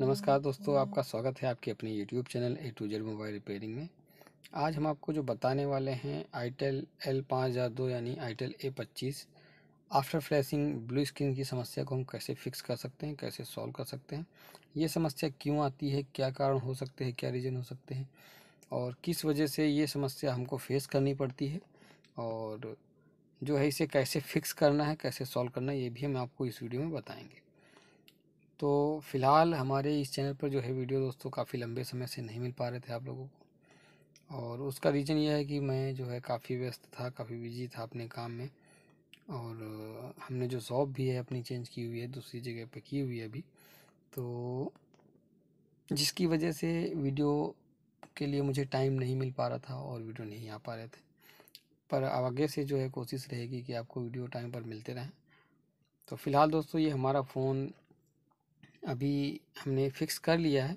नमस्कार दोस्तों आपका स्वागत है आपके अपने YouTube channel A to Z mobile repairing में आज हम आपको जो बताने वाले हैं आईटेल एल पाँच हज़ार दो यानी आईटेल ए पच्चीस आफ्टर फ्लैशिंग ब्लू स्क्रीन की समस्या को हम कैसे फिक्स कर सकते हैं कैसे सॉल्व कर सकते हैं ये समस्या क्यों आती है क्या कारण हो सकते हैं क्या रीज़न हो सकते हैं और किस वजह से ये समस्या हमको फेस करनी पड़ती है और जो है इसे कैसे फिक्स करना है कैसे सॉल्व करना है ये भी हम आपको इस वीडियो में बताएंगे तो फ़िलहाल हमारे इस चैनल पर जो है वीडियो दोस्तों काफ़ी लंबे समय से नहीं मिल पा रहे थे आप लोगों को और उसका रीज़न यह है कि मैं जो है काफ़ी व्यस्त था काफ़ी बिजी था अपने काम में और हमने जो जॉब भी है अपनी चेंज की हुई है दूसरी जगह पे की हुई है अभी तो जिसकी वजह से वीडियो के लिए मुझे टाइम नहीं मिल पा रहा था और वीडियो नहीं आ पा रहे थे पर आगे से जो है कोशिश रहेगी कि आपको वीडियो टाइम पर मिलते रहें तो फ़िलहाल दोस्तों ये हमारा फ़ोन अभी हमने फिक्स कर लिया है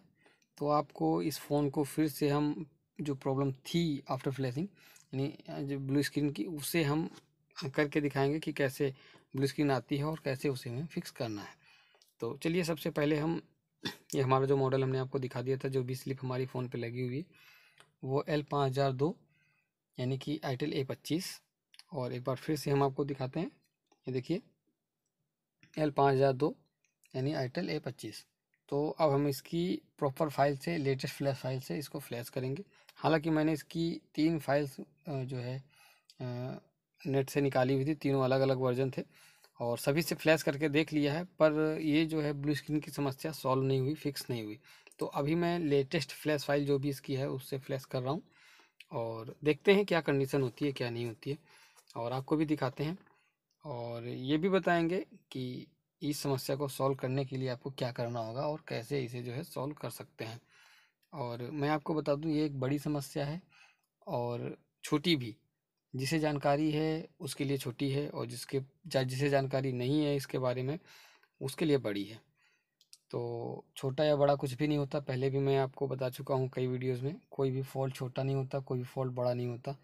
तो आपको इस फ़ोन को फिर से हम जो प्रॉब्लम थी आफ्टर फ्लैशिंग यानी जो ब्लू स्क्रीन की उसे हम करके दिखाएंगे कि कैसे ब्लू स्क्रीन आती है और कैसे उसे हमें फिक्स करना है तो चलिए सबसे पहले हम ये हमारा जो मॉडल हमने आपको दिखा दिया था जो भी स्लिप हमारी फ़ोन पे लगी हुई है वो एल पाँच हज़ार दो यानी कि आईटेल ए पच्चीस और एक बार फिर से हम आपको दिखाते हैं ये देखिए एल पाँच हज़ार दो यानी आईटेल ए पच्चीस तो अब हम इसकी प्रॉपर फाइल से लेटेस्ट फ्लैश फाइल से इसको फ्लैश करेंगे हालांकि मैंने इसकी तीन फाइल्स जो है नेट से निकाली हुई थी तीनों अलग अलग वर्जन थे और सभी से फ्लैश करके देख लिया है पर ये जो है ब्लू स्क्रीन की समस्या सॉल्व नहीं हुई फिक्स नहीं हुई तो अभी मैं लेटेस्ट फ्लैश फाइल जो भी इसकी है उससे फ्लैश कर रहा हूँ और देखते हैं क्या कंडीशन होती है क्या नहीं होती है और आपको भी दिखाते हैं और ये भी बताएंगे कि इस समस्या को सॉल्व करने के लिए आपको क्या करना होगा और कैसे इसे जो है सॉल्व कर सकते हैं और मैं आपको बता दूं ये एक बड़ी समस्या है और छोटी भी जिसे जानकारी है उसके लिए छोटी है और जिसके जिसे जानकारी नहीं है इसके बारे में उसके लिए बड़ी है तो छोटा या बड़ा कुछ भी नहीं होता पहले भी मैं आपको बता चुका हूँ कई वीडियोस में कोई भी फॉल्ट छोटा नहीं होता कोई भी फॉल्ट बड़ा नहीं होता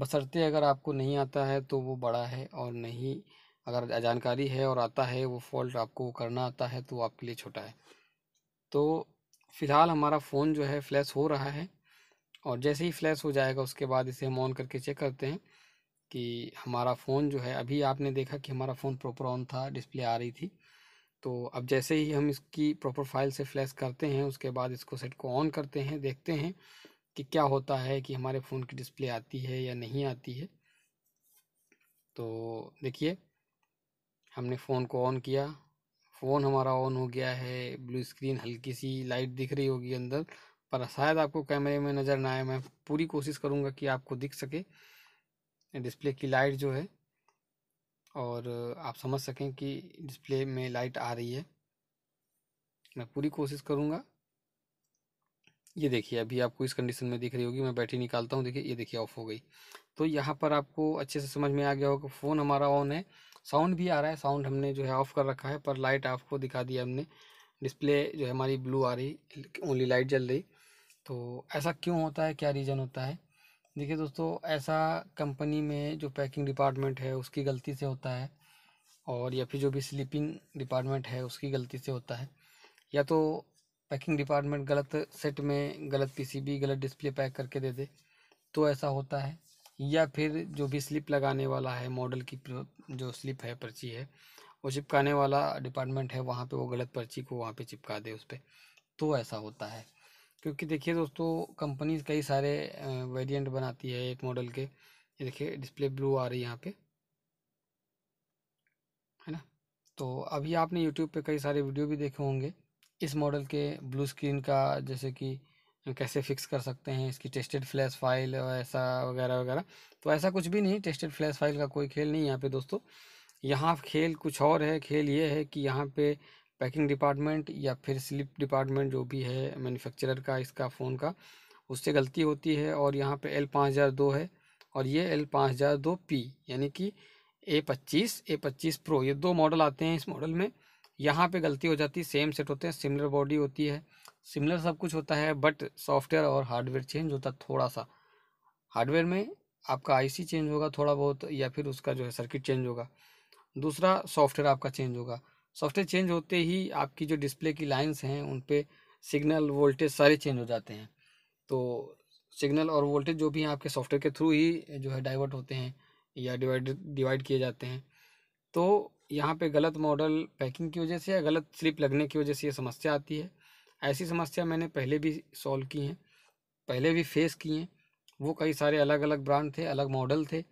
बसरते अगर आपको नहीं आता है तो वो बड़ा है और नहीं अगर जानकारी है और आता है वो फॉल्ट आपको करना आता है तो आपके लिए छोटा है तो फ़िलहाल हमारा फ़ोन जो है फ्लैश हो रहा है और जैसे ही फ्लैश हो जाएगा उसके बाद इसे हम ऑन करके चेक करते हैं कि हमारा फ़ोन जो है अभी आपने देखा कि हमारा फ़ोन प्रॉपर ऑन था डिस्प्ले आ रही थी तो अब जैसे ही हम इसकी प्रॉपर फाइल से फ्लैश करते हैं उसके बाद इसको सेट को ऑन करते हैं देखते हैं कि क्या होता है कि हमारे फ़ोन की डिस्प्ले आती है या नहीं आती है तो देखिए हमने फ़ोन को ऑन किया फ़ोन हमारा ऑन हो गया है ब्लू स्क्रीन हल्की सी लाइट दिख रही होगी अंदर पर शायद आपको कैमरे में नज़र ना आए मैं पूरी कोशिश करूँगा कि आपको दिख सके डिस्प्ले की लाइट जो है और आप समझ सकें कि डिस्प्ले में लाइट आ रही है मैं पूरी कोशिश करूँगा ये देखिए अभी आपको इस कंडीशन में दिख रही होगी मैं बैटरी निकालता हूँ देखिए ये देखिए ऑफ हो गई तो यहाँ पर आपको अच्छे से समझ में आ गया होगा फ़ोन हमारा ऑन है साउंड भी आ रहा है साउंड हमने जो है ऑफ़ कर रखा है पर लाइट आपको दिखा दिया हमने डिस्प्ले जो है हमारी ब्लू आ रही ओनली लाइट जल रही तो ऐसा क्यों होता है क्या रीज़न होता है देखिए दोस्तों ऐसा कंपनी में जो पैकिंग डिपार्टमेंट है उसकी गलती से होता है और या फिर जो भी स्लीपिंग डिपार्टमेंट है उसकी गलती से होता है या तो पैकिंग डिपार्टमेंट गलत सेट में गलत पीसीबी गलत डिस्प्ले पैक करके दे दे तो ऐसा होता है या फिर जो भी स्लिप लगाने वाला है मॉडल की जो स्लिप है पर्ची है वो चिपकाने वाला डिपार्टमेंट है वहाँ पे वो गलत पर्ची को वहाँ पे चिपका दे उस पर तो ऐसा होता है क्योंकि देखिए दोस्तों कंपनी कई सारे वेरिएंट बनाती है एक मॉडल के ये देखिए डिस्प्ले ब्लू आ रही है यहाँ पे है ना तो अभी आपने यूट्यूब पे कई सारे वीडियो भी देखे होंगे इस मॉडल के ब्लू स्क्रीन का जैसे कि कैसे फिक्स कर सकते हैं इसकी टेस्टेड फ्लैश फाइल ऐसा वगैरह वगैरह तो ऐसा कुछ भी नहीं टेस्टेड फ्लैश फाइल का कोई खेल नहीं यहाँ पे दोस्तों यहाँ खेल कुछ और है खेल ये है कि यहाँ पे पैकिंग डिपार्टमेंट या फिर स्लिप डिपार्टमेंट जो भी है मैन्युफैक्चरर का इसका फ़ोन का उससे गलती होती है और यहाँ पर एल पाँच हज़ार दो है और ये एल पाँच हज़ार दो पी यानी कि ए पच्चीस ए पच्चीस प्रो ये दो मॉडल आते हैं इस मॉडल में यहाँ पे गलती हो जाती है सेम सेट होते हैं सिमिलर बॉडी होती है सिमिलर सब कुछ होता है बट सॉफ्टवेयर और हार्डवेयर चेंज होता है थोड़ा सा हार्डवेयर में आपका आईसी चेंज होगा थोड़ा बहुत या फिर उसका जो है सर्किट चेंज होगा दूसरा सॉफ्टवेयर आपका चेंज होगा सॉफ्टवेयर चेंज होते ही आपकी जो डिस्प्ले की लाइन्स हैं उन पर सिग्नल वोल्टेज सारे चेंज हो जाते हैं तो सिग्नल और वोल्टेज जो भी हैं आपके सॉफ्टवेयर के थ्रू ही जो है डाइवर्ट होते हैं या डिवाइड डिवाइड किए जाते हैं तो यहाँ पे गलत मॉडल पैकिंग की वजह से या गलत स्लिप लगने की वजह से ये समस्या आती है ऐसी समस्या मैंने पहले भी सॉल्व की हैं पहले भी फेस की हैं वो कई सारे अलग अलग ब्रांड थे अलग मॉडल थे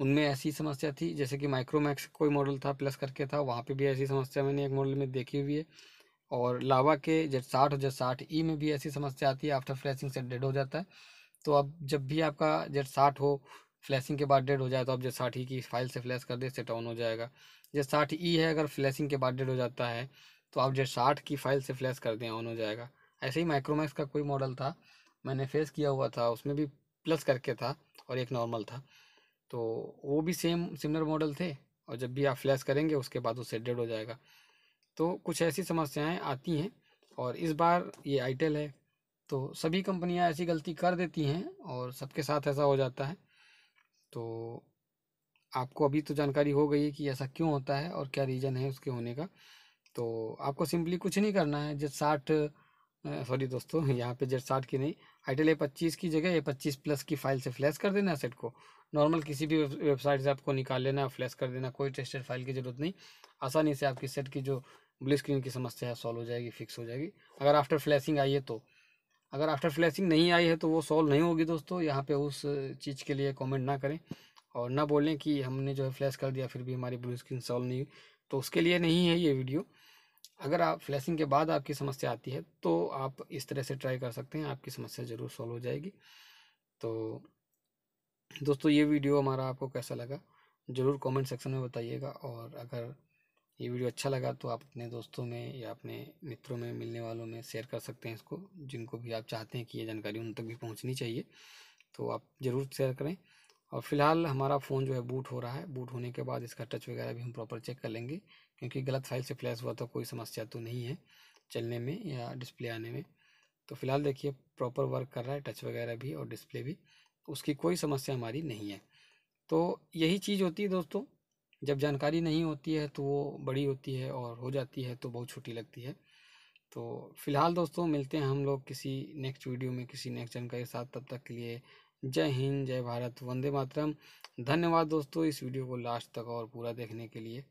उनमें ऐसी समस्या थी जैसे कि माइक्रोमैक्स कोई मॉडल था प्लस करके था वहाँ पे भी ऐसी समस्या मैंने एक मॉडल में देखी हुई है और लावा के जेट साठ और साठ ई e में भी ऐसी समस्या आती है आफ्टर फ्लैशिंग से डेड हो जाता है तो अब जब भी आपका जेड साठ हो फ्लैशिंग के बाद डेड हो जाए तो आप जैसे साठ ई की फाइल से फ्लैश कर दें सेट ऑन हो जाएगा जैसे साठ ई e है अगर फ्लैशिंग के बाद डेड हो जाता है तो आप जैसे साठ की फाइल से फ्लैश कर दें ऑन हो जाएगा ऐसे ही माइक्रोमैक्स का कोई मॉडल था मैंने फेस किया हुआ था उसमें भी प्लस करके था और एक नॉर्मल था तो वो भी सेम सिमिलर मॉडल थे और जब भी आप फ्लैश करेंगे उसके बाद उससे डेड हो जाएगा तो कुछ ऐसी समस्याएँ आती हैं और इस बार ये आईटेल है तो सभी कंपनियां ऐसी गलती कर देती हैं और सबके साथ ऐसा हो जाता है तो आपको अभी तो जानकारी हो गई है कि ऐसा क्यों होता है और क्या रीज़न है उसके होने का तो आपको सिंपली कुछ नहीं करना है जेट साठ सॉरी दोस्तों यहाँ पे जेट साठ की नहीं आइटल ए पच्चीस की जगह ए पच्चीस प्लस की फाइल से फ्लैश कर देना सेट को नॉर्मल किसी भी वेबसाइट से आपको निकाल लेना फ्लैश कर देना कोई टेस्टेड फाइल की ज़रूरत नहीं आसानी से आपकी सेट की जो ब्लू स्क्रीन की समस्या है सॉल्व हो जाएगी फिक्स हो जाएगी अगर आफ्टर फ्लैशिंग आई है तो अगर आफ्टर फ्लैशिंग नहीं आई है तो वो सॉल्व नहीं होगी दोस्तों यहाँ पे उस चीज़ के लिए कमेंट ना करें और ना बोलें कि हमने जो है फ्लैश कर दिया फिर भी हमारी ब्लू स्क्रीन सॉल्व नहीं हुई तो उसके लिए नहीं है ये वीडियो अगर आप फ्लैशिंग के बाद आपकी समस्या आती है तो आप इस तरह से ट्राई कर सकते हैं आपकी समस्या ज़रूर सॉल्व हो जाएगी तो दोस्तों ये वीडियो हमारा आपको कैसा लगा ज़रूर कॉमेंट सेक्शन में बताइएगा और अगर ये वीडियो अच्छा लगा तो आप अपने दोस्तों में या अपने मित्रों में मिलने वालों में शेयर कर सकते हैं इसको जिनको भी आप चाहते हैं कि ये जानकारी उन तक भी पहुंचनी चाहिए तो आप ज़रूर शेयर करें और फिलहाल हमारा फ़ोन जो है बूट हो रहा है बूट होने के बाद इसका टच वगैरह भी हम प्रॉपर चेक कर लेंगे क्योंकि गलत फाइल से फ्लैश हुआ तो कोई समस्या तो नहीं है चलने में या डिस्प्ले आने में तो फिलहाल देखिए प्रॉपर वर्क कर रहा है टच वगैरह भी और डिस्प्ले भी उसकी कोई समस्या हमारी नहीं है तो यही चीज़ होती है दोस्तों जब जानकारी नहीं होती है तो वो बड़ी होती है और हो जाती है तो बहुत छोटी लगती है तो फिलहाल दोस्तों मिलते हैं हम लोग किसी नेक्स्ट वीडियो में किसी नेक्स्ट जानकारी के साथ तब तक के लिए जय हिंद जय भारत वंदे मातरम धन्यवाद दोस्तों इस वीडियो को लास्ट तक और पूरा देखने के लिए